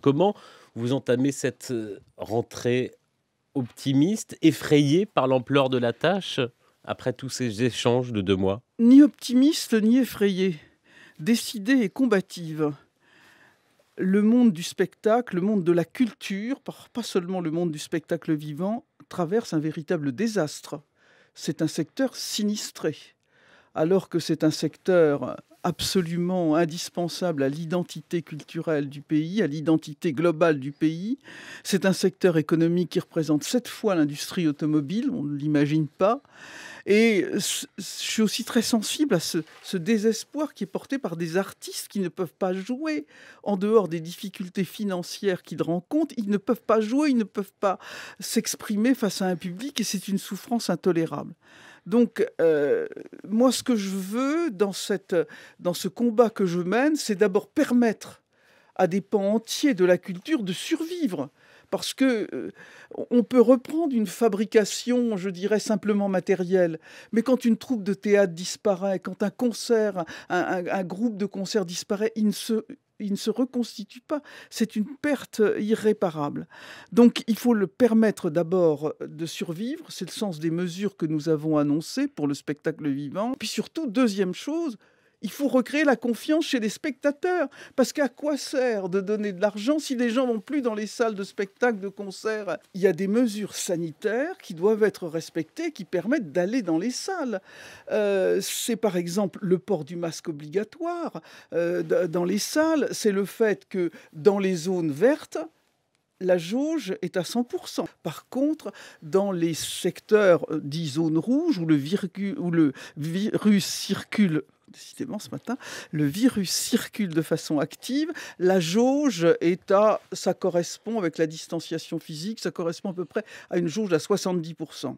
Comment vous entamez cette euh, rentrée optimiste, effrayée par l'ampleur de la tâche après tous ces échanges de deux mois Ni optimiste ni effrayée. décidée et combative. Le monde du spectacle, le monde de la culture, pas seulement le monde du spectacle vivant, traverse un véritable désastre. C'est un secteur sinistré alors que c'est un secteur absolument indispensable à l'identité culturelle du pays, à l'identité globale du pays. C'est un secteur économique qui représente sept fois l'industrie automobile, on ne l'imagine pas. Et je suis aussi très sensible à ce, désespoir qui est porté par des artistes qui ne peuvent pas jouer en dehors des difficultés financières qu'ils rencontrent. Ils ne peuvent pas jouer, ils ne peuvent pas s'exprimer face à un public et c'est une souffrance intolérable. Donc, euh, moi, ce que je veux dans, dans ce combat que je mène, c'est d'abord permettre à des pans entiers de la culture de survivre parce que euh, on peut reprendre une fabrication, je dirais simplement matérielle, mais quand une troupe de théâtre disparaît, quand un concert, un, groupe de concert disparaît, il ne se il ne se reconstitue pas. C'est une perte irréparable. Donc il faut le permettre d'abord de survivre. C'est le sens des mesures que nous avons annoncées pour le spectacle vivant. Puis surtout, deuxième chose, il faut recréer la confiance chez les spectateurs. Parce qu'à quoi sert de donner de l'argent si les gens n'ont plus dans les salles de spectacle, de concert Il y a des mesures sanitaires qui doivent être respectées, qui permettent d'aller dans les salles. Euh, c'est par exemple le port du masque obligatoire euh, dans les salles. C'est le fait que dans les zones vertes, la jauge est à 100%. Par contre, dans les secteurs euh, dits zones rouges où le, où le virus circule décidément ce matin, le virus circule de façon active. La jauge est à, ça correspond avec la distanciation physique, ça correspond à peu près à une jauge à 70%.